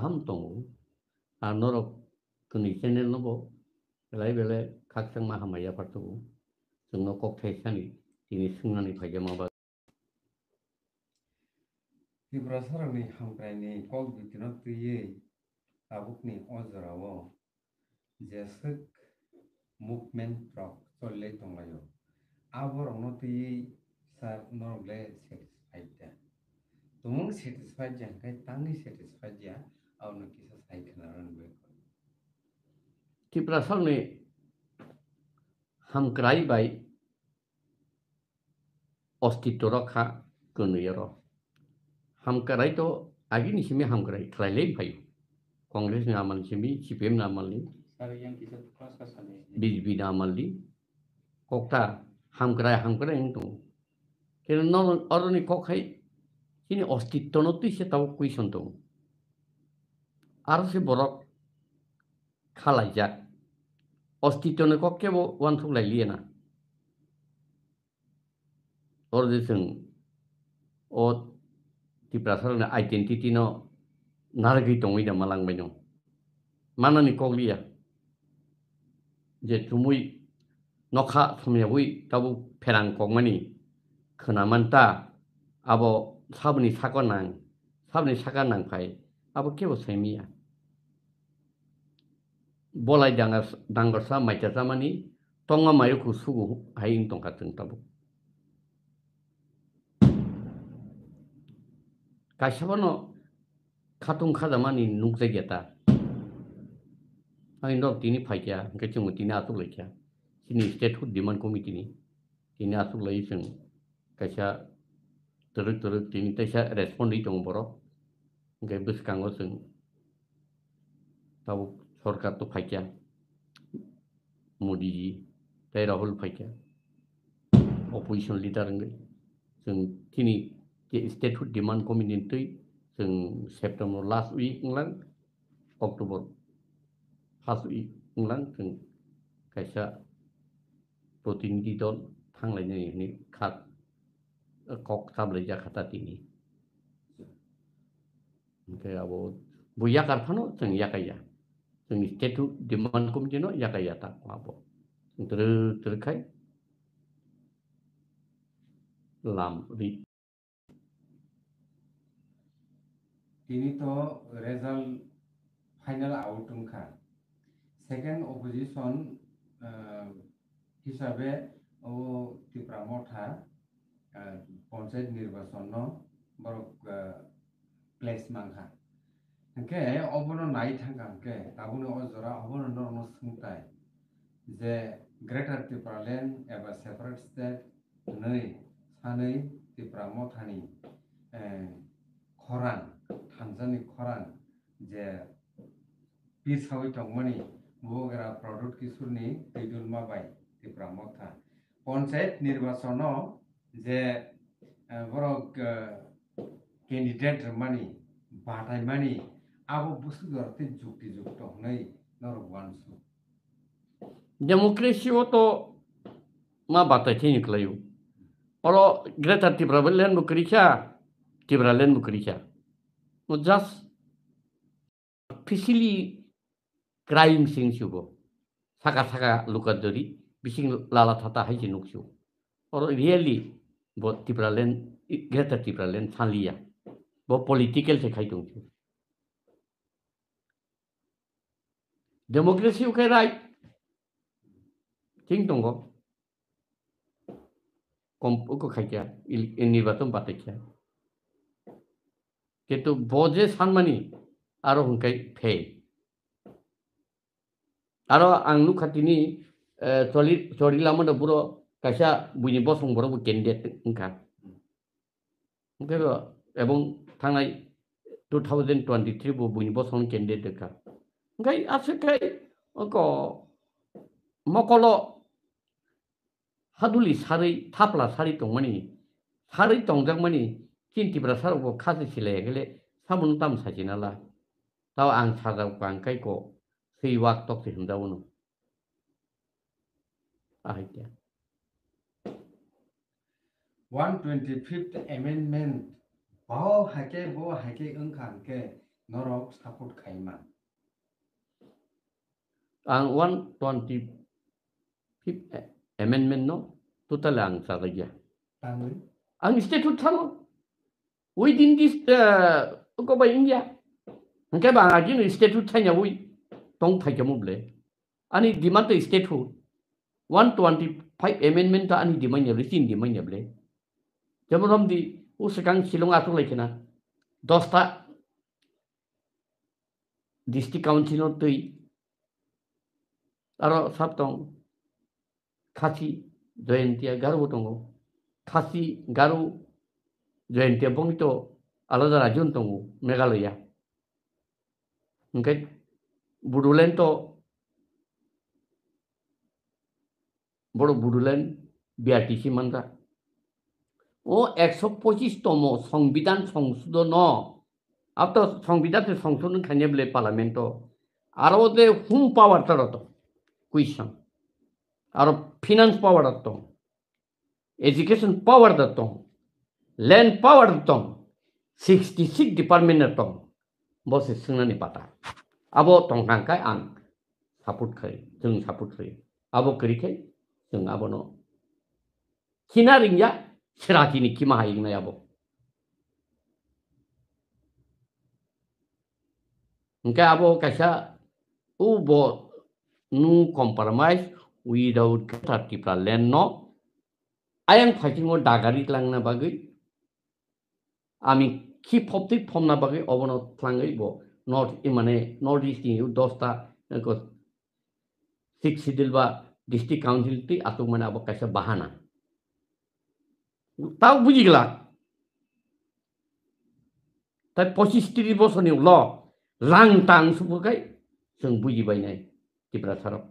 kahamtong anorok kunichene nobo lai bele kakchang mahamaya partu sungo kok thaichani ini sungnani phajama ya ba Tibra sarani hamkrani kok bitinot ye abukni ojrawo jesek movement rock solle tongayo abor onoti sar norble satisfied ya. tumung satisfied jangai ya, tangi satisfied ya उनकी सहायक कि प्रसव ने हमक्राई by अस्तित्व तो रखा कनुयर हमक्राई तो आगे निसिमी हमक्राई ख्राइले भाई कांग्रेस ने आमल सिमी सीपीएम ने आमल बीजेपी ने कक्ता हामक्राय हामक्राय दो केरल और कखाई किन अस्तित्व तो नतु तब कुइसन दो आरसिबरक खालायजाक अस्तित्वनो कक्केबो वानथुलायलियाना ordesun o tiprasarana identity no nargi tongi da malang baino mana ni koglia je tumui nokha thumya bui tabu pherang kongmani khonamanta abo sabni sakonang sabni sakanang phai abo kebo semia bolai jangar dangor sa mai cha samani tonga mai ku sugu haing tong kateng tabu kasabano katung khada mani nukte geta ai ndok tini phaicha kechung tini atuk lecha sini state hood demand committee ni tini atuk lai chung kacha teruk teruk tini tasha respond di tong boro ngai bus kangoseng tabu সরকার তো ফাইকা মোদিজি তাই রাহুল ফাইকা opposition leader হঙ্গৈ जों दिनै statehood demand कमिटिनिफ्राय जों September last उइक लां October first week लां जों खायसा प्रतिनिधि दल थांलायनायनि खात कक साबलाय जाखाता दिनै ओमफ्राय अब बया गारफानो जों याकाया tung istetu diman kum jino yakayata kwabo ndru ndru kai lam ri tini to result final outcome kha second opposition uh, hisabe o ti pramotha uh, panchayat nirbachan place mangha 함께 어부는 나이 탄가 함께 다분의 어조라 어부는 너무 승타이 이제 greater tipralen eba separate state नै सानै तिप्रा मथानि खरां थानजानि खरां जे पिसावै टंमनि बगेरा product किसुरनि दैदुल माबाय तिप्रा मथा পঞ্চায়েত নির্বাচন যে বড় candidate money বাটাই money abo busu garte jukti jukto हुनै नरो भन्छु Demokrasi itu ma bata tini klayu. Olo greta tibra len bukricha, tipralen len bukricha. No jas pisili crime sing shugo. Saka saka lukadori, bising lala tata haji nukshu. Olo really bo tipralen len greta tibra len Bo political se khai tungshu. Democracy, you can write. Think don't go. কম্পক খাইয়া নির্বাচন পাতাইয়া কিন্তু বজে সানমানি আরো হংকাই ফে আরো আংলু খাতিনি চলি চলিলামটা পুরো কাইসা বুঝি বসং বড় কেন্ডিডেট হংকা এবং থানায় টু থাউজেন্ড টুয়েন্টি থ্রি বুঝি বসং candidate ngay asekai ko mokolo haduli sari thapla sari tongmani sari tongjangmani kinti brasar ko khasi sile gele samun tam sajinala taw ang chadau kwang kai ko siwak tok si hindawunu ahitya 125th amendment bao hake bo hake ung khan ke norok support khaiman Ang 125 eh, amendment no total answer yeah. ang statute thang within this uh, eh, ko ba india angka ba agin statute thang wi tong thai ke muble ani demand to statute 125 amendment ta ani demand ya risin demand ya ble jamorom di usekang silong atung lekena 10 ta district council no tui 따라 삽동 같이 Jaintia Garo দঙ্গ খাসি গারো জয়ন্তিয়া বঙ্গিত আলাদা রাজ্য দঙ্গ মেঘালয়া ओंखायनो बड'लेण्ड বড় Bodoland BRTC মানরা ও একশো পঁচিশতম সংবিধান সংশোধন আফটার সংবিধান সংশোধন খানিয়ে বলে পার্লামেন্ট আরও যে হুম পাওয়ার তারা তো क्वेश्चन और फिनेंस पावर देता हूँ एजुकेशन पावर देता हूँ लैंड पावर देता हूँ सिक्सटी सिक्स डिपार्टमेंट देता हूँ बस इसमें नहीं पता अब तंखांखा आं सपोर्ट खाई जो सपोर्ट खाई अब करीखे जो अब न खिना रिंगा सिराजी की खिमा हाई अब उनका अब कैसा वो बहुत no compromise without tartipla len no i am fighting on dagari klangna bagai আমি কি ফপ্তিক ফমনা বাগে অবনত থাঙ্গাইব নর্থ মানে নর্থ ইস্ট দশটা সিক্স শিডিউল বা ডিস্ট্রিক্ট কাউন্সিলটি আতুক মানে আবার কাছে বাহানা তাও বুঝি গেলা তাই পঁচিশ তিরিশ বছরনি ল লাং টাং সুপকাই जों बुजिबायनाय 기브라타로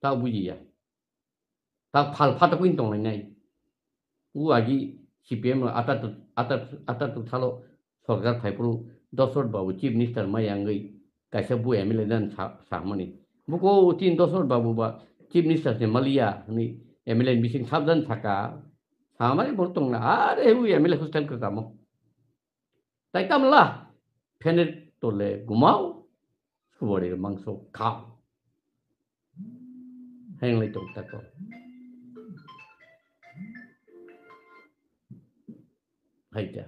다 우이야 다 팔파도 인동 내네 우아기 CPM 아따 아따 아따 탈로 সরকার ফাইপুরু দশর বাবু চিফ মিনিস্টার মাই আঙ্গই কাইসা বু এম এল এ দেন সাহমনি বুকো তিন দশর বাবু বা চিফ মিনিস্টার সে মালিয়া নি এম এল এ বিসিং সাবধান থাকা সামারে বর্তমান না আর A M L A hostel কাম তাই কামলা ফ্যানের তোলে ঘুমাও গরুর মাংস খাও হ্যাংলাই টোকটা কর হাইটা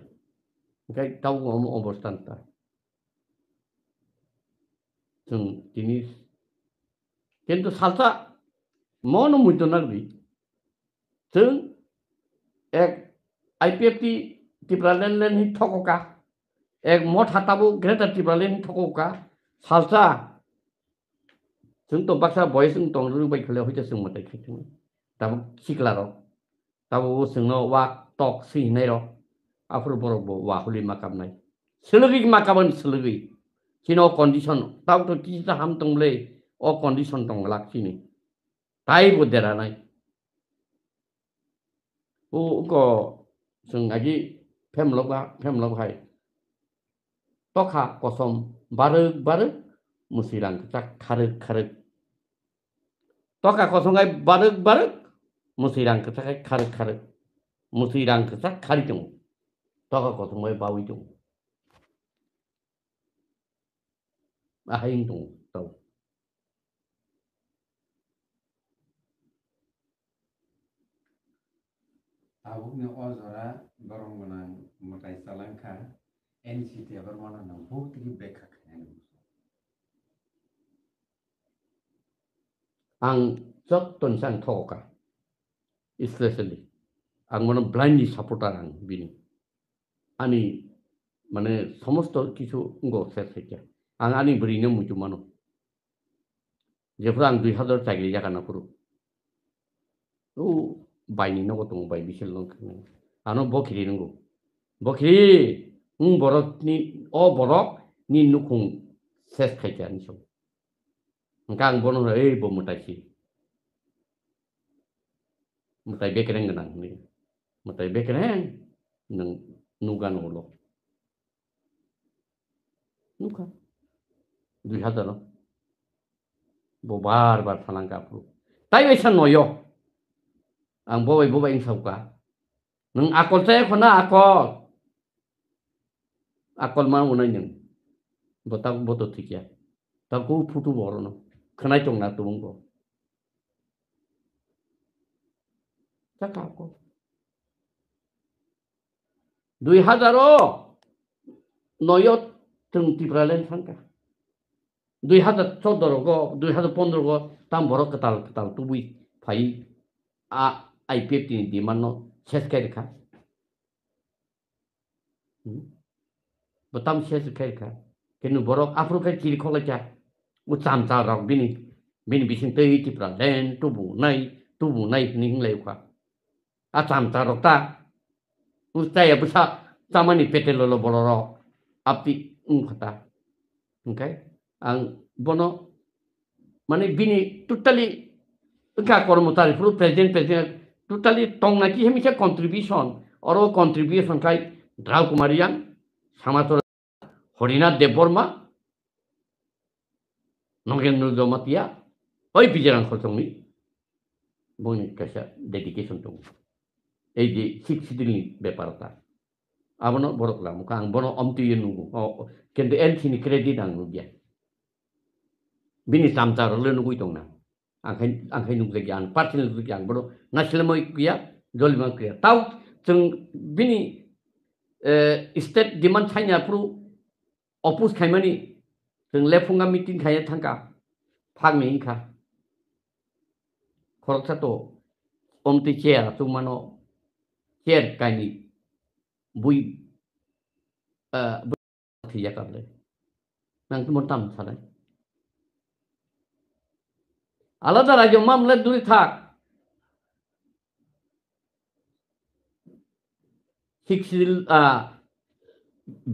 গাইটাও অবস্থানটা जों दिनै खिन्थु सालसा मन मुद्दनारबि जों एक आइ पि एफ टि टिब्रालेण्ड लेण्डनि थकका एक मत हाताबो ग्रेटार टिब्रालेण्डनि थकका 살사정동박사보이승동르 bai khale hoja sung matai khai thung ta bu sikla ro ta bu sung no wa tok si nei ro afro boro bo wa huli makam nai selagi makaban selagi chino condition ta to ki ta ham tong le o condition tong lak chi ni tai bu dera nai u ko sung agi phem lok ba phem lok hai to kha kosom baruk baruk musilang tak karuk karuk toka kosongai baruk baruk musilang tak karuk karuk musilang tak karitung toka kosongai bawitung ahintung tau abukni ozora gorongona mutai salanka NCT abar mana na bukti bekha I'm just concerned talk, especially. I'm gonna blindly supporter and bini. Ani মানে সমস্ত কিছু শেষ হয়েছে আং আনি বরিনে মুচু মানো যেফুরা আং দুই হাজার চাকরি জায়গা না করু ও বাইনি নগো তোমার বাই বিশেল আনো বখিরি নগো বখিরি হুম বরক নি অ বরক নি নুখুং শেষ খাইছে আনি সব Ng kang bono na ei eh, bo mutai ki. Mutai be kereng ngana ni. Mutai be kereng ng nuga no lo. Nuga. Dwi hata no. Bo bar bar talang ka pru. Tai wai san no yo. Ang bo wai bo wai ng sau ka. Ng akol te ko na akol. Akol ma wunai nyang. Bo tak bo to tikia. Tak khana chung na tung ko chắc là cô দুই হাজারও নয়ত তুমি টিপরালেন সংখ্যা দুই হাজার চোদ্দর গো দুই হাজার পনেরো গো তাম বড় কেতাল কেতাল তুই ফাই আ আই পি এফ তিনি দিমান শেষ খাই রেখা তাম শেষ খাই রেখা কিন্তু বড় আফ্রিকার চিড়ি খোলা চা utsam rok bini bini bisin tei ti pra len tu bu nai tu bu nai ning le kwa a tsam tsa rok ta u tsa ya bu sa tamani pete lo lo bolo ro api un khata okay ang bono mane bini মানে বিনি totally কা কর্মতারি পুরো president president totally টং নাকি হেমিছে contribution or contribution খাই দ্রাউ কুমারিয়ান সামাতর Harinath Debbarma Nangendra Domatia, ওই বিজয়ান খতমি বনি কাশা dedication তো এই যে শিক্ষিতনি ব্যাপারটা আবনো বড়কলা মুখ আং বনো অমতি নুগু কিন্তু এন সিনি ক্রেডিট আং নুগিয়া বিনি সামচার লে নুগুই তং না আংখাই আংখাই নুগ জাগি আং পার্সোনাল নুগ আং বড় নাসলেমই কিয়া জলিমা কিয়া তাও जों बिनि स्टेट डिमान्ड चाइनाफ्रु अपुस खायमानि जों लेफुङा मिटिं खायो थांखा फांनि इंखा खरसा तो omti chair tu mano chair kani bui uh, thì giá cặp lên nang tu montam salai আলাদা রাজ্য মামলা দূরে থাক সিক্স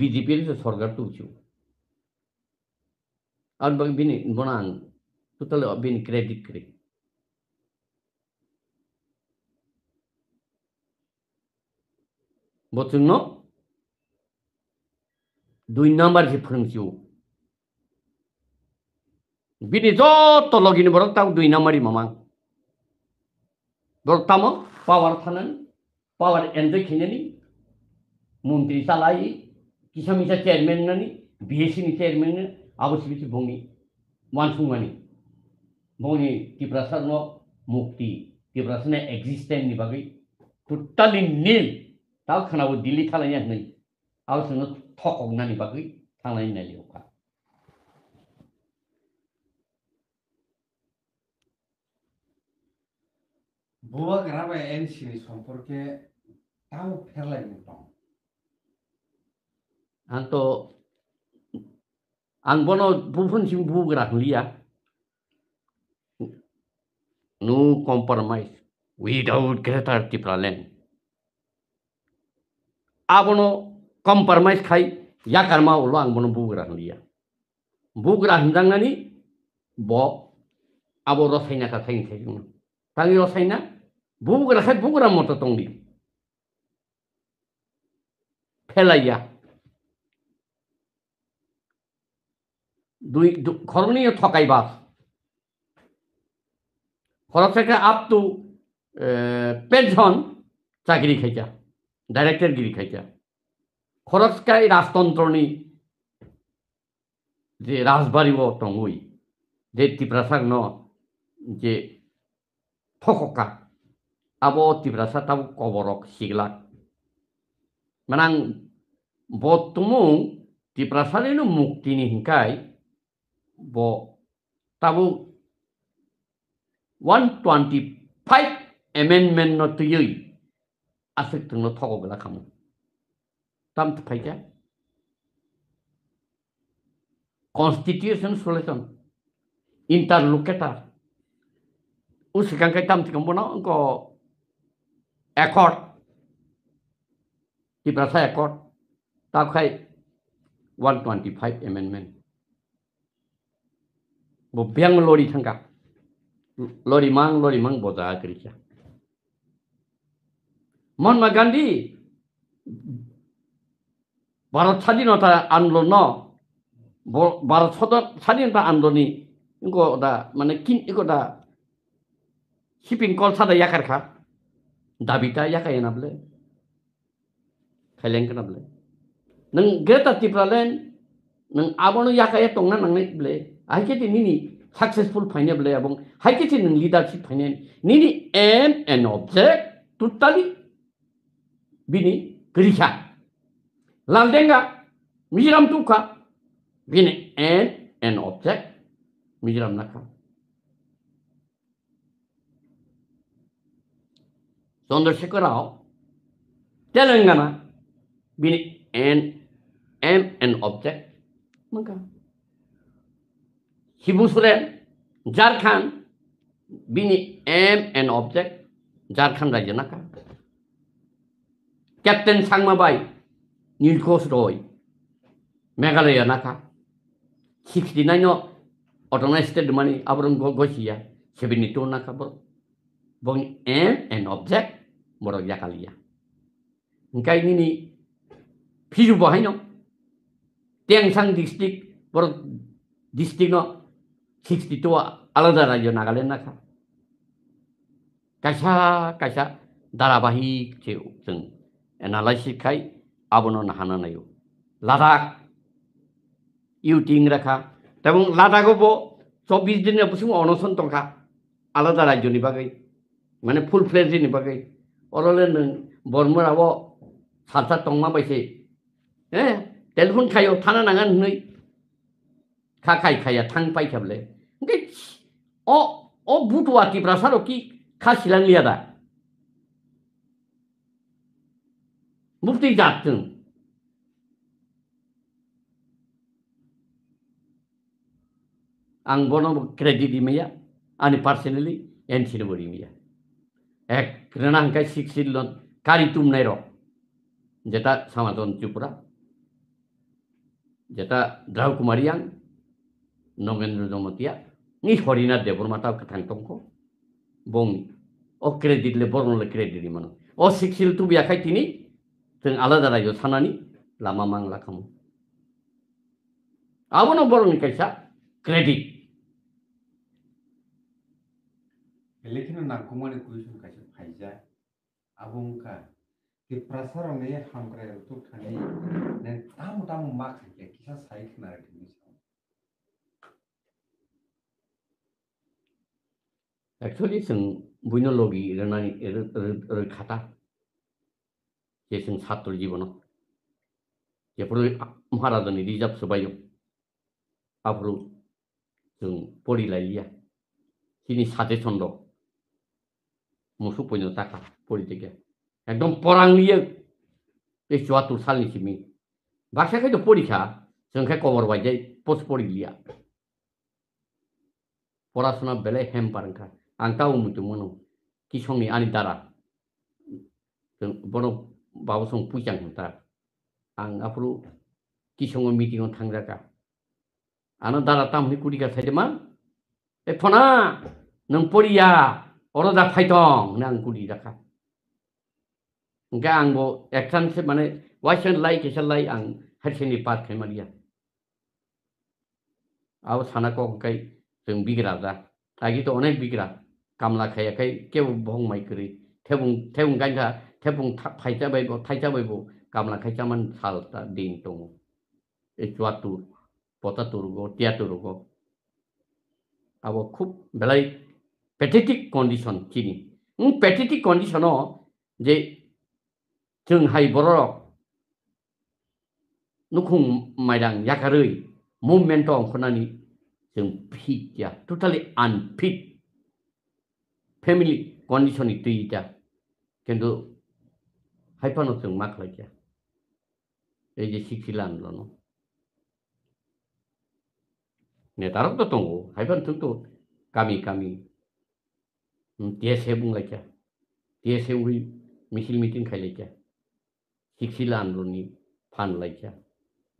বিজেপির সরকার তুলছিল Ang bang bini monang tutalo bin credit kri. বচুন্ন দুই নাম্বার ডিফারেন্সিও বিনি যত লগিন বড় তাও দুই নাম্বারই মামা বড় তাম পাওয়ার থানেন পাওয়ার এনজয় খিনেনি মন্ত্রী চালাই কিসামিসা চেয়ারম্যান নানি বিএসি নি চেয়ারম্যান 아버지의 봉이 완충하니 봉이 디브라서노 मुक्ति 디브라서네 एक्जिस्टेंस 니바기 टोटली नील 다 खानाबो दिल्ली थालाय नै आवसनो थकक नानि बागै थांनाय नायलि अखा बुवा ग्राबा एनसिनि सम्पर्के ताव फेरलायनो दं आंथ' हाँ तो ang bono 안번호 부분 진부그라 lia No compromise without greater development. abono compromise khai ya karma ulo bono bugrah liya. Bugrah ndangani bo abo rosaina ka thain thejun. Tangi rosaina bugrah khai bugrah moto tongdi. pelaya দুই ঘরণীয় ঠকাইবাস খরচ থেকে up to pension চাকরি খাইছা director গিরি খাইছা খরচকাই রাজতন্ত্রণী যে রাজবাড়িব টঙ্গুই যে তিপ্রাসা ন যে ঠককা আব তিপ্রাসা তাব কবরক শিগলাক মানে বর্তমান তিপ্রাসারের মুক্তি নিহিকায় bo tabu 125 amendment not to you asik tung no thogo gala khamu tam to phaija constitution solution interlocutor kan kai tam tikam bona ko accord ti prasa accord ta khai 125 amendment bo biang lori thangka lori mang lori mang boda kriya Mahatma Gandhi Bharat স্বাধীনতা আন্দোলন ভারত স্বাধীনতা আন্দোলনী ইঙ্কোটা মানে কিন ইঙ্কোটা shipping কলসাদা ইয়াকার খা দাবিটা ইয়াকাই নাবলে খাইলেন নাবলে নং greater টিপ্রালেন নং আবনো ইয়াকাই টংনা নাংনাই বলে h a i k e t i nini successful pineapple এবং h a k i k e t i nini leadership finance nini aim and object totally bini kerja. l a l t e n g a m i z i r a m tuka bini aim and object m i z i r a m nakam. Sondar h চ ন o দ ্ র শ ে খ র রাও ত ে i ে ঙ ্ গ a ন া বিন এন এম এন অবজেক্ট হিবু সুরেন জার খান বিন এম অ্যান অবজেক্ট জার খান রাজ্য নাকা ক্যাপ্টেন সাংমাবাই নীলকোষ রয় মেঘালয় নাকা সিক্সটি নাইন অটোনাইজ স্টেট মানে আবরণ গসিয়া সেভেন্টি টু নাকা বড় বং এম অ্যান অবজেক্ট বড় জাকালিয়া ইনকাইনি ফিজু বহাইন টেংসাং ডিস্ট্রিক্ট বড় ডিস্ট্রিক্ট সিক্সটি তো আলাদা রাজ্য নাগাল্যান্ড নাখা खायसा खायसा धाराबाहिकसो जों एनालाइसिसखाय आबननो हानानैयो लादाख इउटिं रेखा तेबं लादाखबो চব্বিশ দিনের বসুম অনশন টঙ্কা আলাদা রাজ্যনি বাগै মানে ফুল ফ্লেজनि बागै অললে नों बर्मनाबो सातसा टंमा बायसै ए टेलिफन खायो थानो नाङा नै kakai kaya tangpai kable, kia Oh, oh o, o butu aki prasa lo ki kasi lang lia da, mukti jak tun, ang bono mo kredi di meya, ani parseneli, en sini bo di meya, e krenang kai sik sil lo kari tum nai ro, jeta sama Jata Drau Kumariang, Nagendra জমতিয়া নি হরিণা দেবরমাতা থাংটংক বংনি অ credit লে বর্ণলে credit ইমান অ শিখিল তু বিয়াখাই তিনি जों आलादा रायजो थानानै लामा मांला खालामो आबनाव बर'नि खायसा क्रेडिट लेकिन नांगौमानि कुइसन खायसे फायजा आबुंखा कि प्रसारण ने हमग्राया तो थाने ने ताम ताम माख के किसा साइड ना रखनी एक्चुअली जों बुइनलगी रोंनानै रोंखाथा जे जों सात्र जिबनाव जेफोर महाराजानि रिजार्भ सोबायो आब्रु जों पढ़िलायलिया सिनि साजेसन दं मुसु पयन' थाखा पढ़िथिके एकदम परांलियो बे चुवात्तर सालनिसिमनि बाक्साखैथ' परीक्षा जोंखाय कभार बायदि पस्ट पढ़िलिया পড়াশোনা বেলায় হ্যাম্পার খায় 안타고 문도 뭐노 기총리 아니 따라 번호 바보송 부장님 따라 안 앞으로 기총은 미팅은 당자가 아는 따라 땀 희꾸리가 세지만 에포나 능뿌리야 어러다 파이통 난 구리다가 그러니까 안뭐 액산세 만에 와이션 라이 계실 라이 안 할신이 빠트 말이야 아우 사나고 그까이 좀 비기라다 자기도 어느 비기라 กำลังใครใครเก็บบงไม่กี่เทวุงเทวุงกันค่ะเทวุงไทยจะไปบุไทยจะไปบุกำลังใคาจะมันสั่งดินตรงไอ้จวัตุปตตุรุโกตียตุรุโกเอาว่าคุบเบลัยเพที่ิคอนดิชันคีนี่อุ้งเพทิติคอนดิชันอ๋อเจจึงให้บรอดนุคงไม่ดังยากเลยมุมเมนตองคนนี้จึงผิดอย่า t o t a l ย y unfit family condition ইতি ইটা কিন্তু হাইফানো সঙ্গ মাক লাইকা এই যে শিখিলা আন্দোলন নেতারক তো তঙ্গ হাইফান তো কামি কামি তে সে বুংলাইকা তে উই মিছিল মিটিং শিখিলা শিক্ষিলা আন্দোলননি ফানলাইকা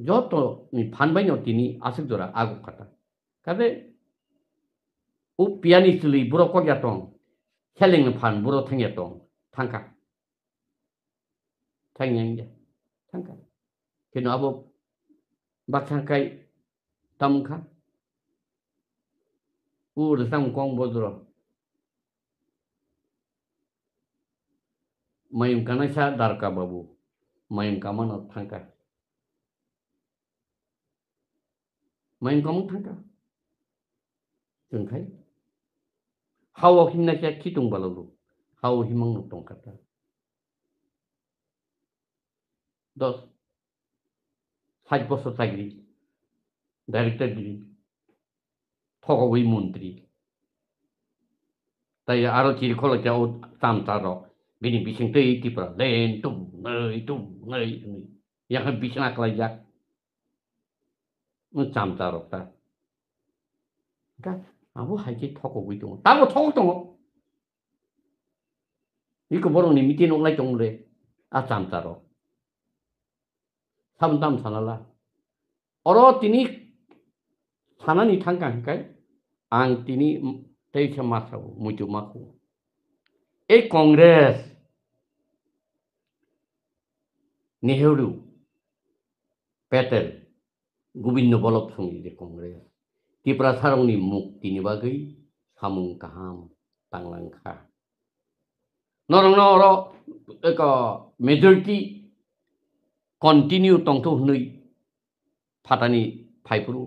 যত ফানবাই তিনি আসুক জোরা আগক কাটা কাজে ও পিয়ানি চলি বুড়ো কজ্ঞাতং telling phan buro thangye tong thangka thangye nge thangka kino abo bak thangkai tam kha u de sam kong bodro mayum kana sa darka babu mayum kama no thangka mayum kama thangka từng thấy hawa hinna kya kitung balalu hawa himang nutong kata dos saj boso sagri director giri thoko wi muntri. tai aro chiri kola kya o tam taro bini bising tei tipra len tum ngai tum ngai ngai yang kan bising akla jak mu tam taro ta Okay. 啊，我还去托过几种，但我通懂哦。이거 뭐로 니 밑에 농라 종래 아 잠자로 삼담 di pratarangni muktini bagai samung kaham tanglang kha norong noro eko majority continue tongtho hnui phatani phaipuru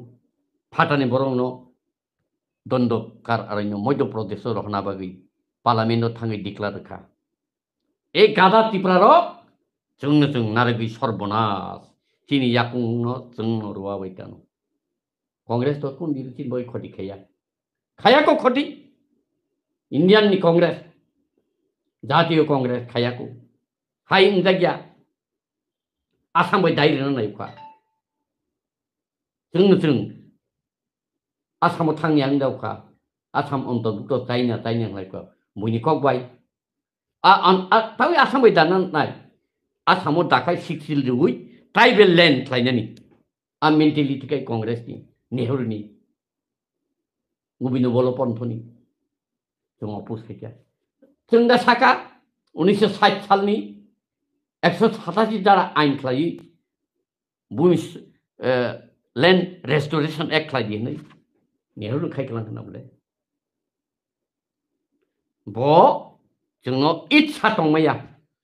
phatani borong no dondo kar aranyo mojo prodeso rohna bagai parliament thangi declare kha এই গাধা টিপ্রারক চুং চুং নারবি সর্বনাশ তিনি ইয়াকুং চুং রুয়া বৈকানো कांग्रेस तो कौन दी थी वही खोटी खाया खाया को खोटी इंडियन नी कांग्रेस जातीय कांग्रेस खाया को हाई इन जगह आसाम वही दायरे नहीं खुआ जों जों आसामाव थांनायानो दावखा आसाम अन्तर्भुक्त जायना जायना लाइखौ बयनिखौ बाय তাই আসাম বাই দানা নাই আসামাव दाखाय सिक्स उइ ट्राइबेल লেन्ड लायनानै आं मेन्टेलिटिखाय कंग्रेसनि নেহরুনি গোবিন্দ বলপন্থনী এবং উপস্থিতি আছে চন্দা শাখা উনিশশো ষাট সাল নি একশো সাতাশি দ্বারা আইন খেলাই ভূমি ল্যান্ড রেস্টোরেশন এক খেলাই দিয়ে নেই নেহরু খাইখলাম না বলে ব जोंनो इच्छा दंमैया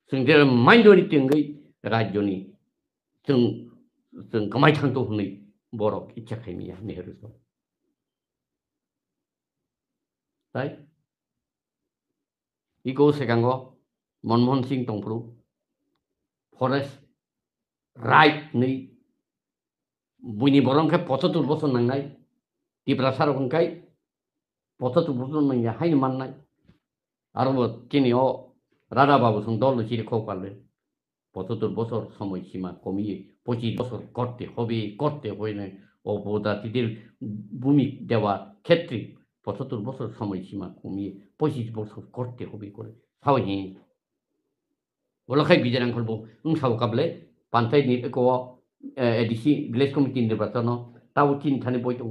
जों जेरै माइनरिटिङै राज्यनि जों जों गमायथांदो होनै borok ichakemiya nehruzon তাই ইকো সেকাঙ্গ মনমোহন সিং টংপ্রু ফরেস্ট রাইট নেই বুইনি বরংকে পঁচাত্তর বছর নাংনাই টিপরা সার অঙ্কাই পঁচাত্তর বছর নাইয়া হাইন মাননাই আরো চিনি ও রাধাবাবু সঙ্গে দল চিরে খোকালে পঁচাত্তর বছর সময়সীমা কমিয়ে পঁচিশ বছর করতে হবে করতে হবে না অপদাতিদের ভূমি দেওয়ার ক্ষেত্রে পঁচাত্তর বছর সময়সীমা কমিয়ে পঁচিশ বছর করতে হবে করে সাহী ওলাখাই বিজয় করবো সাউ কাবলে পাঞ্চায়েত নির্বাচন এডিসি ভিলেজ কমিটি নির্বাচন তাও থানে বই দङ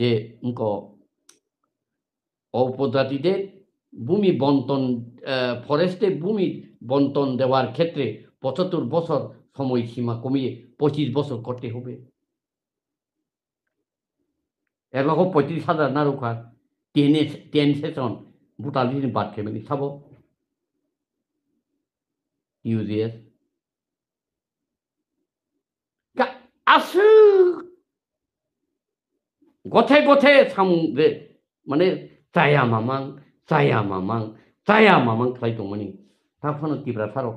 যে উঙ্ক অপজাতিদের ভূমি বন্টন ফরেস্টে ভূমি বন্টন দেওয়ার ক্ষেত্রে পঁচাত্তর বছর সময়সীমা কমিয়ে পঁচিশ বছর করতে হবে এক লক্ষ পঁয়ত্রিশ হাজার না রোখার টেনে টেন সেশন ভোটার লিস্ট বাদ ফ্যামিলি চাব ইউজিএস আসু গথে গথে সামুদ্রে মানে চায়া মামাং চায়া মামাং চায়া মামাং খাই মানে তারপর তীব্র সারক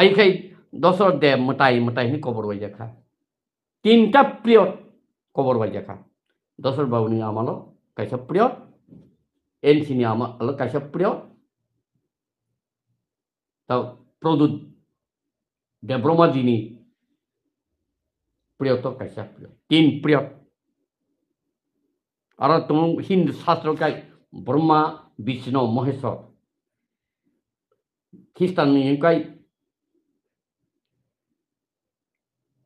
আইখাই দশৰ দে মতাই মতাইখিনি কবৰ বাজি দেখা তিনিটা প্ৰিয়ত কবৰ বাজি দেখা দশৰ বাবুনি আমালক কাইছে প্ৰিয় এনখিনি আমাৰ অলপ কাইছে প্ৰিয় প্ৰদুত দেৱ্ৰমাজিনি প্ৰিয়ত কাইছে প্ৰিয় তিন প্ৰিয় আৰু তুম হিন্দু শাস্ত্ৰ কাই ব্ৰহ্মা বিষ্ণু মহেশ্বৰ খ্ৰীষ্টানকাই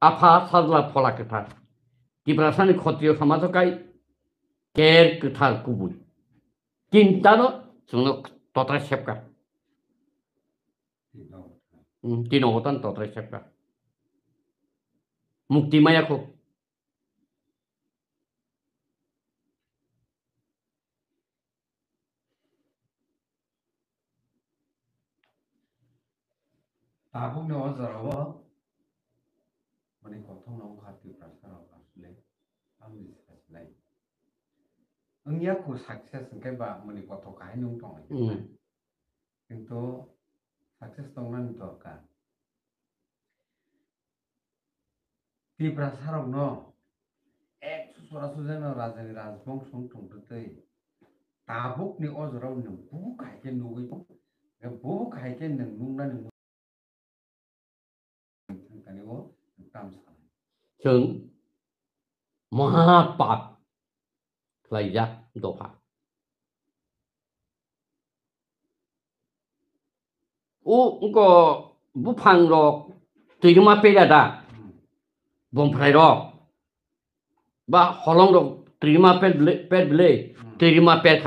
아파살라 폴라케타 디브라산이 코티오 사마토카이 깨끗할 구분 낀따로 중노 도트라 셉가 디노고탄 도트라 셉가 মুক্তিমায়াকো 아, 혹여 와서 응약구 삭세스는 그바 뭐니 고토 가이농 동안 কিন্তু 삭세스 동안 또가 띠브라 사롱노 액수소라수제노 라제니 라즈봉 송통뜻의 다복니 오즈라우는 부부가이게 누구이고 부부가이게 능 눅나는 잠깐이고 땀사 전มหาปาระยะโดภาอู้ก็บุพังรอกตีมาเปรดาบมไพรรอกบ่าหอลองรอกตีมาเปดเปดเลตีมาเปดข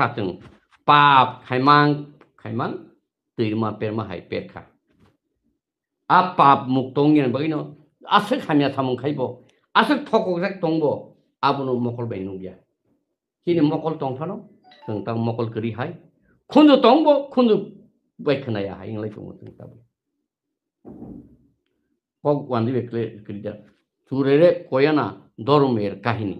abono mokol bai nungya kini mokol tong phano tang tang mokol kri hai khundu tong bo khundu bai khana ya hai ngai chung tang ta kok wandi bekle kri da surere koyana dormer kahini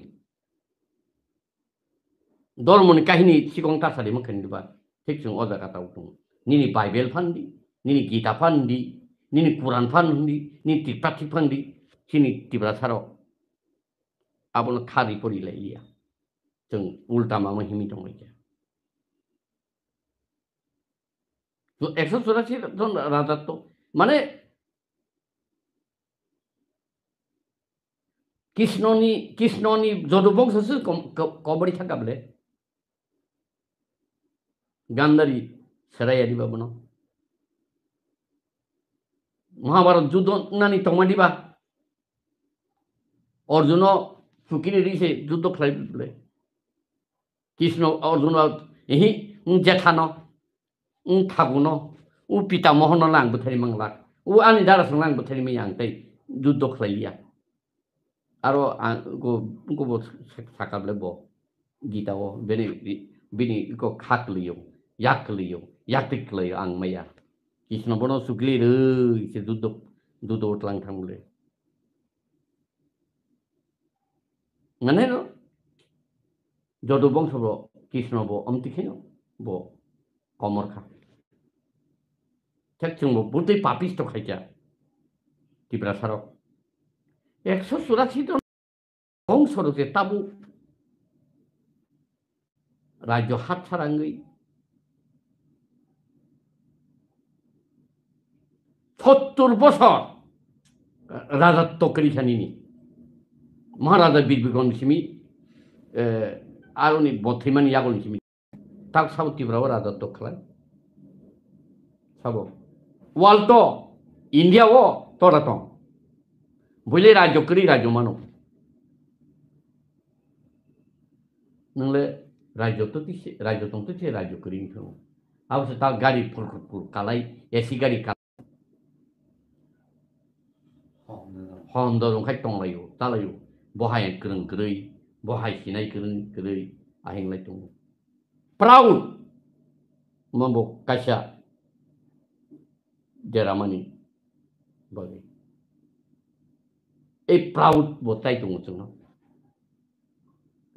dormon kahini sikong ta sari mokhen diba ঠিক সঙ্গে অজা কাটা উঠুন নিনি Bible ফান্ডি নিনি গীতা ফান্ডি নিনি কোরআন ফান্ডি নিনি ত্রিপাঠি ফান্ডি সিনি ত্রিপুরা ছাড়াও উল্টা 阿不能卡里不里来呀，正乌达妈妈黑米中来呀。তো একশো চৌরাশি জন রাজাত্ব মানে কৃষ্ণনি কৃষ্ণনি যদুবংশ আছে কবরি থাকা বলে গান্ধারী সেরাই আনিবা বন মহাভারত যুদ্ধ নানি তমা দিবা অর্জুন સુકીને રીસે যুদ্ধ ખેલાવી বলে কৃষ্ণ অর্জুন এহি উং জেঠান উং খাগুন উ পিতা মহন লাংবো থারি মাংলা উ আনি দারাসং লাংবো থারি মি আং তাই যুদ্ধ খেলাইয়া আরো গোব থাকাবলে ব গীতাও বেনে বিনি ইকো খাক লিও ইয়াক লিও ইয়াতিক লিও আং মাইয়া কৃষ্ণ বন সুগলি রই যুদ্ধ যুদ্ধ উঠলাং থামলে 나네요. 저도 봉서로 기스노보 엄티케요. 뭐 거머카. 택증 뭐 불대 바피스토 খাই자. 디브라 사로. একশো চুরাশিটা বংশরকে তাবু রাজ্য হাত ছাড়াঙ্গি সত্তর বছর রাজত্ব করিখানিনি মহারাজা මහරද බිල්බිකොන් හිමි ආලුනි බොත්හිමන් යගොන් හිමි তার সাউথ ত্রিপুরাও রাজত্ব খেলায় সাব ওয়াল তো ইন্ডিয়া ও তোরা তো বুঝলে রাজ্য করি রাজ্য মানো নলে রাজ্য তো দিছে রাজ্য তো তো সে রাজ্য করি ফেলো অবশ্য তার গাড়ি ফুল কালাই এসি গাড়ি কালাই হন দরং খাই টংলাইও তালাই wahai wahai sinai kerengkerui ahing laitung. Proud mambo kasha jaramani bagi. এই প্রাউড বোতাই দङ जों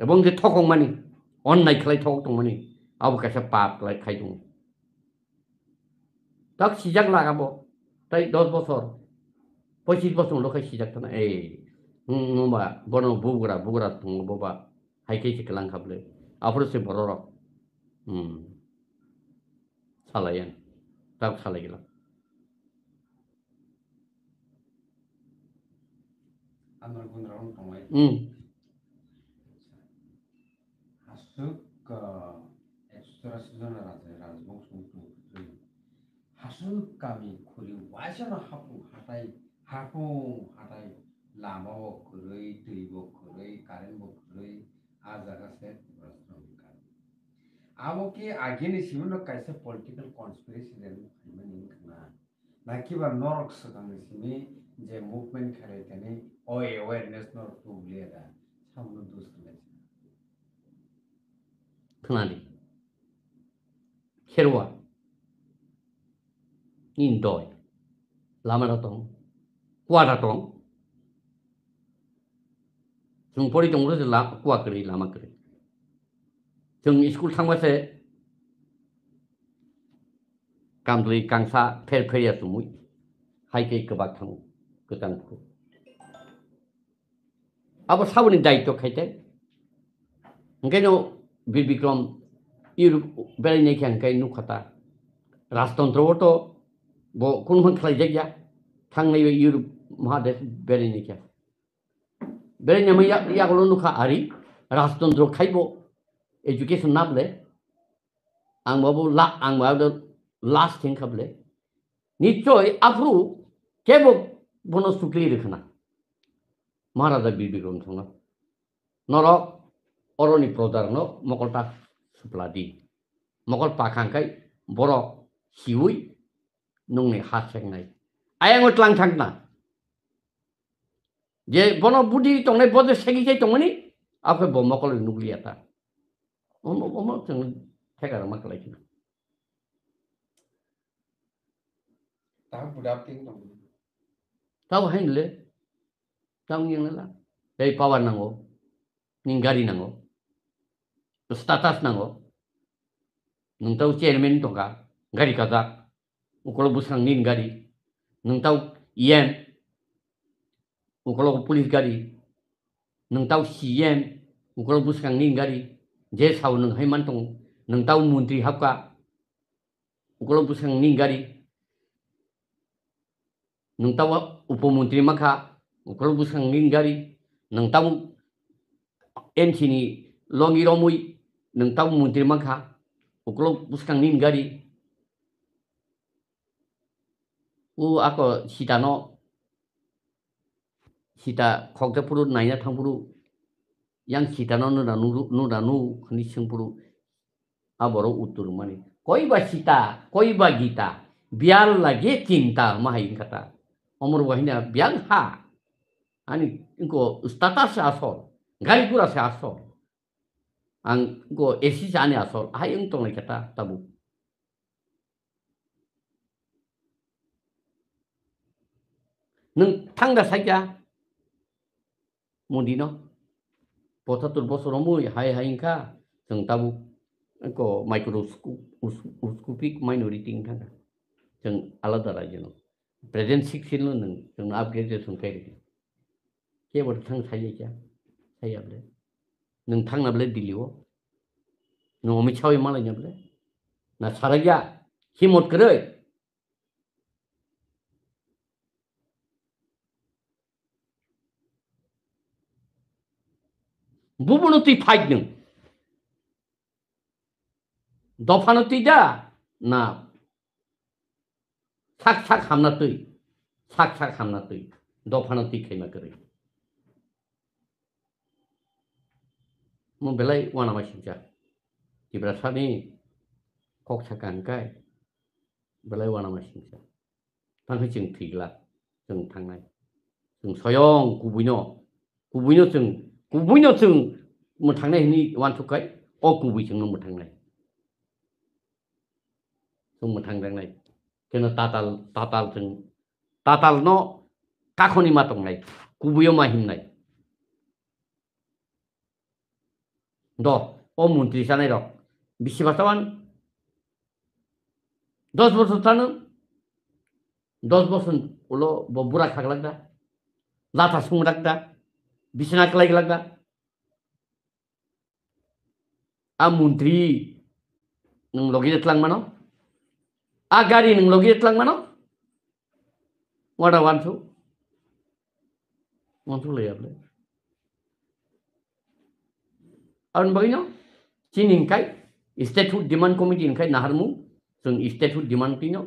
এবং যে ঠকং মানি অন্যায় খেলাই ঠক দङ মানি আবু কাছে পাপ খেলাই খাই দङ তাক সিজাক লাগাবো তাই দশ বছর পঁচিশ বছর লোকে সিজাক থানা এই numa bono bubura bubura tungo boba haike ke kelang kable apro se bororo hmm salayan tak s a l a y i l a আমার বন্ধুরা অনেক a ম য ় হ k ম হাসুক একশো চুরাশি জনের আছে র u জ ব ং শ হাসুক আমি খুলি ওয়াইশানো হাঁপু হাঁটাই হ াঁ লামা বক্ষরই তুই বক্ষরই কারেন বক্ষরই আজাগাসের ভ্রষ্টমিকার আমকে আগে নিসিমন কাইসে পলিটিক্যাল কনস্পিরেসি দেন ফাইমান ইনখানা নাকিবার নরক সদান নিসিমি যে মুভমেন্ট খেলে তেনে ও অ্যাওয়ারনেস নর টুবলে দা সামনে দোষ লেছে খনালি খেরওয়া ইন ডয় লামারা তং কুয়াটা তং जों परिदंबो जों लामा लामाकरि जों स्कुल थांबासो गामब्रै गांसा फेर फेरिया सुमुय हाइकै गोबाग थाङो गोदानखौ अब साबोनि दायित्व खायदे ओंखायनो बिर बिक्रम इउरप बेरायनायखि आं ओंखायनो नुखाता राजतन्त्रआवथ' खुनु खालायजाया थांनाय इउरप महादेश बेरायनायखिया বেড়ে নেমে ইয়াগুলো নুখা আরি রাজতন্ত্র খাইব এডুকেশন না বলে বাবু লা আং লাস্ট থিং খাবলে নিশ্চয় আফ্রু কেব বন সুকলি রেখনা মহারাজা বিবি সঙ্গ নর অরণি প্রদারণ মকলটা দি মকল পাখাঙ্কাই বড় শিউই নংনি হাত সেকনাই আয়াঙ্গ ত্লাং থাকনা 이제 budi 부디 동네 보드 segi 동원이 앞에 뭐 먹을 누구리였다. 어머 어머 좀 제가 막 그랬지. 다 부답팅 동. Tahu hengle. Tahu yang lah. Dari power nango. Ninggari nango. Status nango. Nung tahu chairman tong ka. Gari kata. Ukolo busang ninggari. Nung tahu yen ukolo pulis gari neng tau siyem ukolo buskang ning gari je sau neng hai mantong, neng tau muntri hapka ukolo buskang ning gari neng tau muntri makha ukolo buskang ning gari neng tau en sini longi romui neng tau muntri maka, ukolo buskang ning gari u ako sitano hita khokta puru naina t a n g puru yang hita no n u n a n u nuranu k h n i sing puru aboro utur mani koi ba hita koi ba gita biar lagi cinta mahain kata o m u r wahina biar ha ani inko ustata se asol gai pura se asol ang go esi sa a n e asol ayung tong kata tabu neng t a 능 탕다 a 기 a মদিনা পঁচাত্তর বছর অমুই high হাইংখা जों दाबो क माइक्र' उसकुपिक minority थाङा जों आलादा रायजोनाव प्रेजेन्ट सिक्सटिनल' नों जों आपग्रेडेसन फैदों केबार थां सायो क्या सायाब्ले नों थांनाब्ले दिल्लीयाव नों अमित शाहै मालायनाब्ले ना साराया हिमत करै বুবনতি ফাইগনু দফানতিটা না থাক থাক হামনা তুই থাক থাক হামনা তুই দফানতি খেমা করে বেলাই ওয়ানা মাইসিনজা তিব্রা সানি কক থাকানকাই বেলাই ওয়ানা মাইসিনজা তাহলে जों थैला जों थांनाय जों सयं गुबैन' गुबैन' जों गुबैनाव जों मोनथांनायनि वानथुखाय अ गुबैजोंनो मोनथांनाय जों मोनथांनाय जोंनो ताताल तातालजों तातालनो काखनि मा दंनाय गुबैयाव मा हिमनाय द अ मन्त्रि जानाय र बिसि बासावान दस बसर थानो दस बसर उल बुरा खाग्लाग्रा लाथा संग्राग्रा বিশ্বনাথ লাইক লাগা ಆ ಮಂತ್ರಿ ನಂಗೆ ಲೊಗಿ ಎತ್ಲಂಗ್ ಮಾನೋ ಆ ಗಾಡಿ ನಂಗೆ ಲೊಗಿ ಎತ್ಲಂಗ್ ಮಾನೋ ವಾಡ ವಾನ್ ಟು ವಾನ್ ಟು ಲೈ ಅಪ್ಲೆ ಅವ್ನ ಬಗಿನೋ ಚೀನ್ ಇಂಕಾಯ್ ಸ್ಟೇಟ್ಹುಡ್ ಡಿಮಾಂಡ್ ಕಮಿಟಿ ಇಂಕಾಯ್ ನಾಹರ್ಮು जों स्टेटहुड डिमांड किनो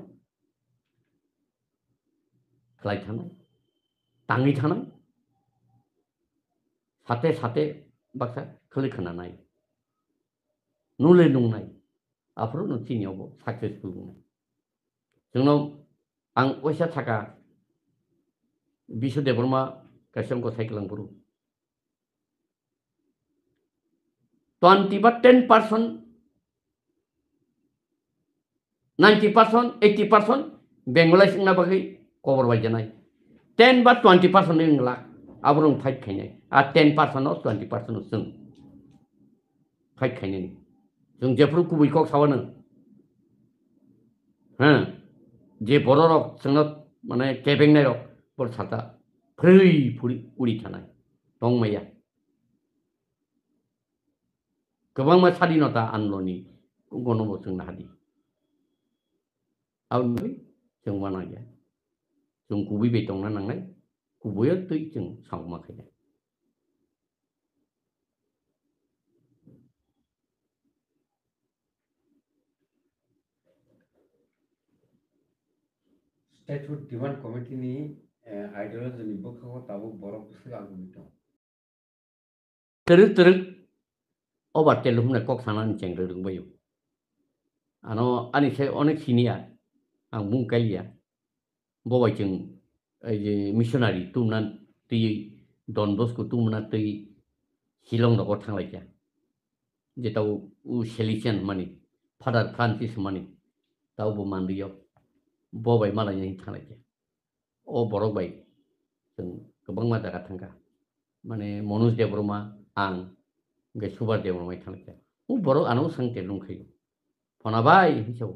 खालाय थानाय दाङै थानाय साथे साथे बाक्सा খালি খানা নাই दंनाय आफोर उनाव तिनियावबो साक्सेसफुल बुंनाय जोंनाव आं अयसा थाखा বিশ্ব দেবর্মা কাশ্যম কথাই গেলাম বা ten percent ninety percent eighty percent বেঙ্গলাই সিংনা বাকি কবর বাই টেন বা টোয়েন্টি পার্সেন্ট লাখ આબરું ફાઇટ થઈને આ ટેન પર્સન્ટ હોત ટ્વેન્ટી પર્સન્ટ હોત जों फाइट खायनायनि जों जेफोर गुबैखौ सावानो हो जे बर' रक जोंनाव माने केबेंनाय रक बरसाता फ्रै फ्रै उरि थानाय दं मैया गोबां मा सादिनता आन्दलननि गनबो जोंनो हादि आउट जों बाना गैया जों गुबैबाय दंना नांनाय của với tuy chừng sống mà khai này statute demand ಕಮಿಟಿನಿ ಐಡಿಯಾಲಜಿ ನಿಂಬಕ್ಕ ತಾವು ಬರೋ ಪುಸ್ತಕ ಆಗ್ಬಿಟ್ಟು ತೆರು ತೆರು ও বাচ্চা লোক না কক সানান চেংরে রুংবাই আনো আনি সে অনেক সিনিয়ার আং মুং কালিয়া ববাই চেং missionary tumnan ti don bosco tumnan ti hilong da kotang laika jeta u shelician mani father francis mani tau bo mandiyo bo bai mala yang thang laika o borok bai jeng kebang ma daga thangka mane manus de broma ang ge subar de broma thang laika u borok anu sang te lung khai phona bai hisabu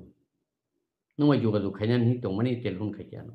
nungai juga du khainan hi tong mani te lung khai ano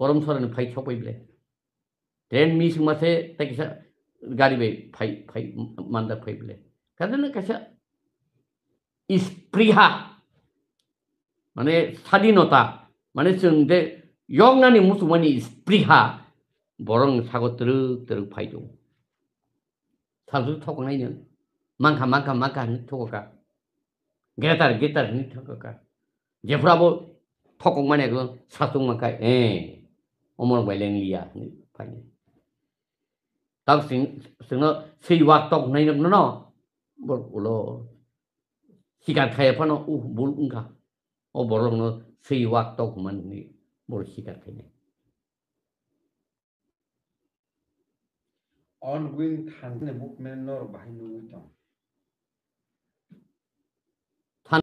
परमसरन फाइ छ पहिले train miss मथे त किसा गाडी भए phi phi मान्दा फाइबले कहते ना कैसा स्प्रिहा माने स्वाधीनता माने जों दे 영안이 무슨 뭐니 스프리하 보렁 사고 뜨륵뜨륵 파이도 사수 토고 나이는 만카 만카 만카 니 토고가 게따르 게따르 니 토고가 제프라보 토고만에 그 사수 만카 에อมรเวลังเลียนี่ไปนี่ตอนสิงสิงนั้นสิวัดตกในนั้นเนาะบอกว่าสิการขยับเนาะอู้บุญงค่ะโอ้บอกว่าสิวัดตกมันนี่บอกสิการขย่ยอันกุญทันเนี่ยบุกแม่นอร์บ้านนุ่งจังท่าน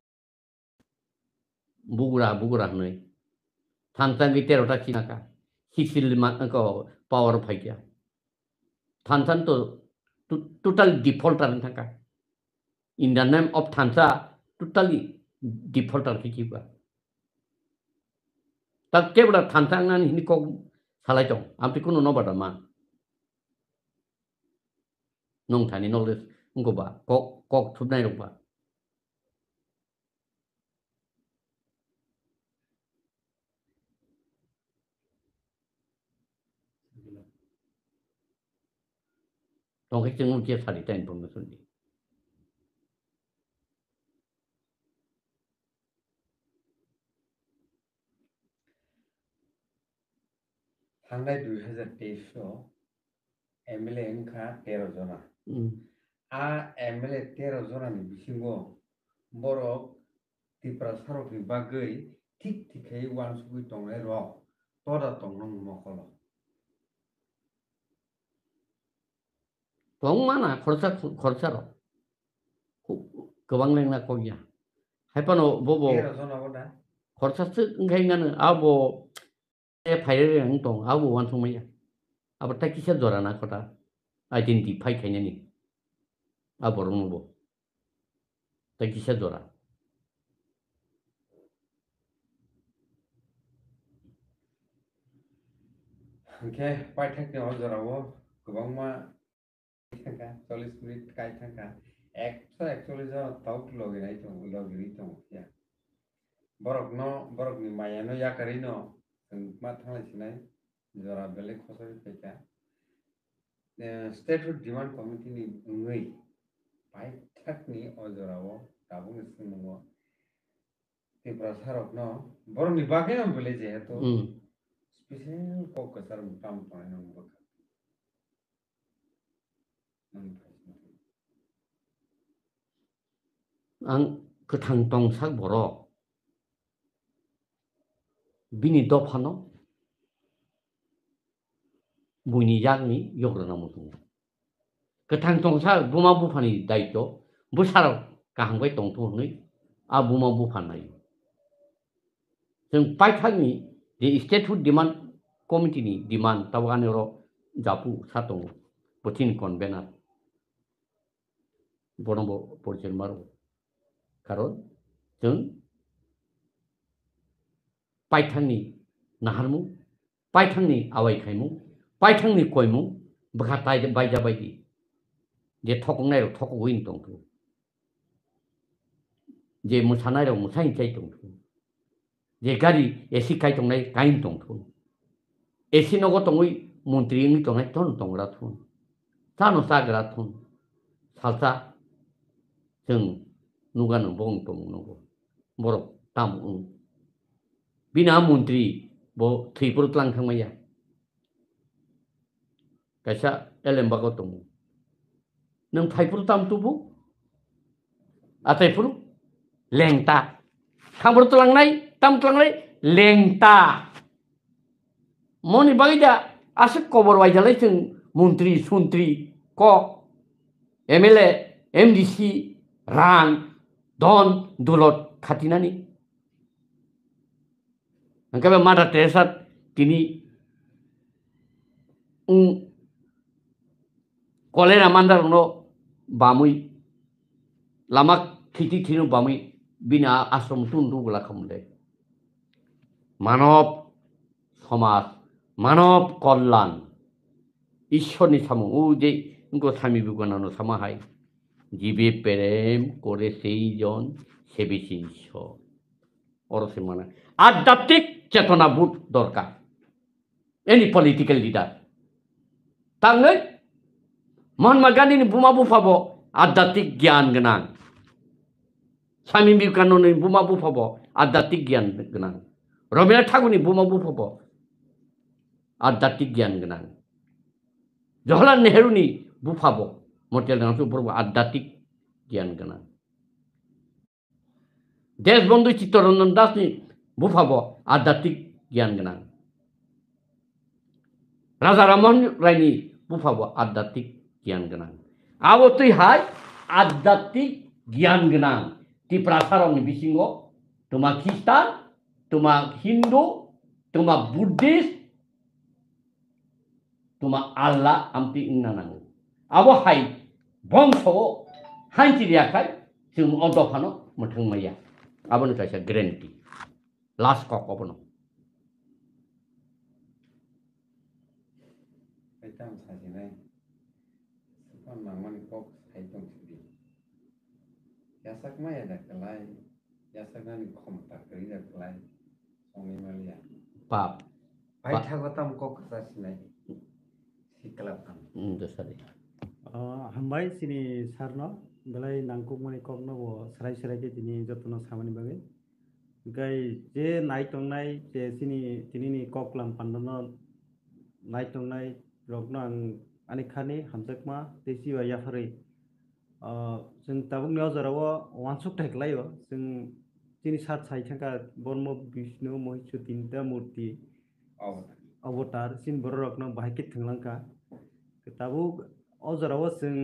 บุกราบุกราหน่อยท่านตั้งกี่เท่าทักษินกัน he power of phaiya Tantan to total defaulter thaka in the name of Tanta, totally defaulter ki ki ba ta kebra thansa nan hin ko salai tong am ti kuno no ba ma nong thani no le ngo ba kok 덕액증은 제 살이 된 분무선이. ঠান্ডায় দুই হাজার তেইশ MLA সংখ্যা তেরো জনা আ MLA তেরো জনানি বিসিংহ বরক ত্রিপুরা সারক বাগৈ ঠিক ঠিকই ওয়ান সুবি টংলাই র তদা টং মকল টং মানা খরচা খরচার খুব गोबां लेंना कगिया हायपानो बबो खरसासो ओंखायनो आबो ए फाइरे रें दं आबो वान समाया आबो ताकिसा जराना खता आइडेन्टिफाइ खायनानि आबो रंबो ताकिसा जरा ओंखाय पाइथेक ने हजरावो गोबां मा টাকা চল্লিশ মিনিট কাজ থাকা একশো একচল্লিশ হাজার তাউক লগে রাইতো লগে রইতো ইয়া বরক ন বরক নি মায়ানো ইয়া করি ন মা থালাইছি নাই জরা বেলেগ খসরি পেকা স্টেটহুড ডিমান্ড কমিটিনি নুই পাইথাকনি অজরাও দাবুং সুনুম ত্রিপুরা সারক ন বরক নি বাগে নাম বলে যেহেতু স্পেশাল কোকসার মুটাম পায় নাম বকা 그 당동삭 보러 비니 더파노 문이 양미 요그러나 무슨 그 당동삭 무마부판이 다 있죠 무사로 가한거에 동토는 아 무마부판나요 전 파이탄이 디 스테트 디만 코미티니 디만 타와네로 자푸 사토 보틴 콘베나 বনব পরিচালনার কারণ जों পাইথাংনি নাহারমু পাইথাংনি আওয়াই খাইমু পাইথাংনি কইমু বখা তাই বাইজা বাইদি যে ঠকংনাই ঠক উইন দংথু যে মোসানাই মোসাইন চাই দংথু যে গাড়ি এসি খাই দংনাই কাইন দংথু এসি নগ দংই মন্ত্রী ইংনি দংনাই তন দংরা থুন সানো সাগরা থুন সালসা Jeng, nu nung bong tong nung borok tam ung bina muntri bo tri purut lang kang maya kaisa elem bako tong nang tai purut tam tubu, atai puru leng ta kang purut lang nai tam tulang nai leng ta moni bagida asik kobor wai jalai chừng muntri suntri kok MLA, MDC, રાન ধন দৌলত খাটি নানি একেবাৰে মাতা তেৰচাত তিনি কলে ৰামান্দাৰ ন বামুই লামাক খিটি থিনু বামুই বিনা আশ্ৰম টুনটু গোলা খামলে মানব সমাজ মানব কল্যাণ ঈশ্বৰ নিচামো ও যে গোস্বামী বিগুণানো সামাহায় জীবে প্রেম করে সেই জন সেবিছে ঈশ্বর মানে আধ্যাত্মিক চেতনা বুট দরকার এনি পলিটিক্যাল লিডার তাহলে মহাত্মা গান্ধী বোমা বুফাব আধ্যাত্মিক জ্ঞান গান স্বামী বিবেকানন্দ বোমা বুফাব আধ্যাত্মিক জ্ঞান গান রবীন্দ্রনাথ ঠাকুর বোমা বুফাব আধ্যাত্মিক জ্ঞান গান Jawaharlal নেহরুনি বুফাব model dengan super adatik kian kena. Des bondo citoron nendas ni bufabo adatik kian kena. Raza ramon bufa bufabo adatik kian kena. Awo tui hai adatik kian kena. Ti prasaron ni bisingo tuma kista tuma hindu tuma buddhis tuma allah ampi inanang. Awo hai ವಂಶವು ಹಂಚಿದ್ಯಾಕಾಯ್ जों अदफानो मोथों मैया आबोनो थाइसे ग्रेन्टी last कक अबोनो tam sajinai supan mangman kok saitong sudi yasak ma ya dakalai yasak nani kom takri dakalai songi malia pap pai thagotam kok sasinai sikalap kam hmm dosari हामबाय सिनि सारन बेलाय नांगौमानि कबनबो सराय सोलायके दिनै जतन सामानि बागै गाय जे नायतंनाय जे सिनि दिनैनि ककलाम पान्दन नायतंनाय रगन आं खानि हामजाकमा तेसिबा याफारै जों दाबुंनि अजाराव वानसुक थाइख्लायो जों दिनै सार साइथांखा ब्रह्म विष्णु महेश तिनटा मूर्ति अवतार सिन बर रगन बाहायके थांलांखा दाबु ozora wa sing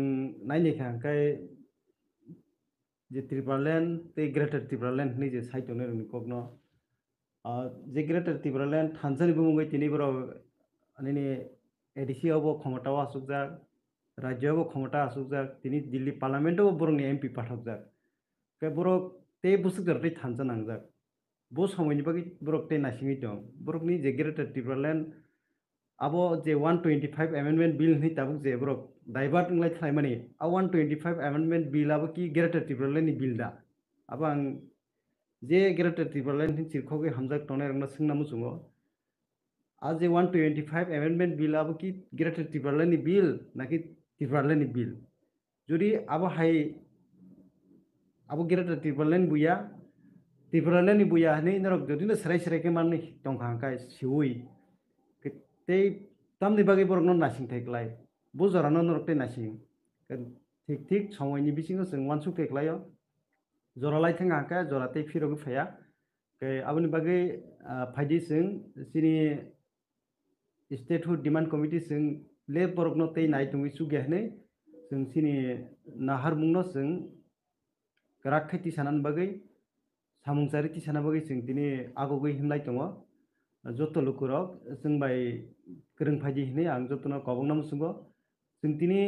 naini khan kai je tribalen te greater tribalen ni je site ne ni kogno a je greater tribalen thanjani bu mungai tini bro ani ni edc obo khomata wa asuk ja rajya obo khomata asuk ja tini dilli parliament obo burung ni mp pathak ja kai bro te busuk dar te thanjan ang ja bo samoi ni bagi bro te nasingi jong bro ni je greater tribalen अब जे one twenty five amendment bill नि ताबुक जे ब्रो divert लाइ खालामनि one one five amendment bill अब कि ग्रेटर ट्रिब्युनालनि बिल दा अब आं जे ग्रेटर ट्रिब्युनालनि चिरखगे हामजाक टनाय सिंह सोंना मुसुङो आज जे one one five amendment bill अब कि ग्रेटर ट्रिब्युनालनि बिल ना कि ट्रिब्युनालनि बिल जुदि अब हाई अब ग्रेटर ट्रिब्युनालनि बुया ट्रिब्युनालनि बुया हनै नरक जुदि सराय के मानै दंखांखाय सिवै tej tamni bagi borokno nasing thaiklai bujorano norokte nasing ঠিক ঠিক সময়নি বিসিংও जों वानसु केक्लायो जरालाय थाङा का जराते फिरोग फया के आबनि बागै फाइदि जों सिनि स्टेट हुड डिमान्ड कमिटि जों ले बरगनो तै नाय तुङै सुगेहनै जों सिनि नाहार मुंनो जों राखायथि सानान बागै सामुंसारि थि साना जों दिनै आगगै हिमलाय दङ जत्त' लुकुरक जों बाय गोरोंफायदि होनो आं जत्न' कबंनाम सुंग' जों दिनै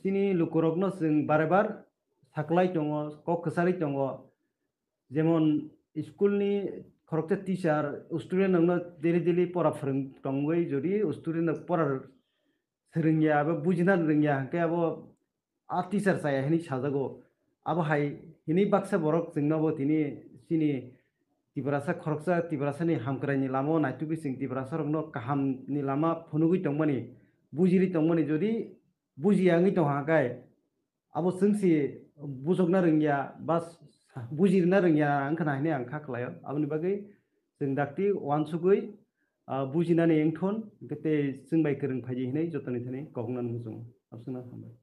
सिनि लुकुरकनो जों बारे बार साख्लाय दङ कक खोसारि दङ जेमन स्कुलनि खरगसे टिचार स्टुडेन्टनो दिलि दिलि पढा फोरों दङै जुदि स्टुडेन्ट पढा सोरोंगिया आबो बुजिना रोंगिया हांखे आबो आर टिचार जाया हिनि साजागौ आबो हाय हिनि बाक्सा बरक जोंनाबो दिनै सिनि tibrasa khoroksa tibrasa ni hamkrai ni lamo naitubi sing tibrasa rokno kaham ni lama phunugui tongmani bujiri tongmani jodi bujiyangi tong hakai abo sungsi bujokna rengya bas bujirna rengya angkhana hine angkha klayo aboni bagai sing dakti wansugui bujinani engthon gete sing bai kering phaji hine jotani thane kohongnan mujung absuna hambai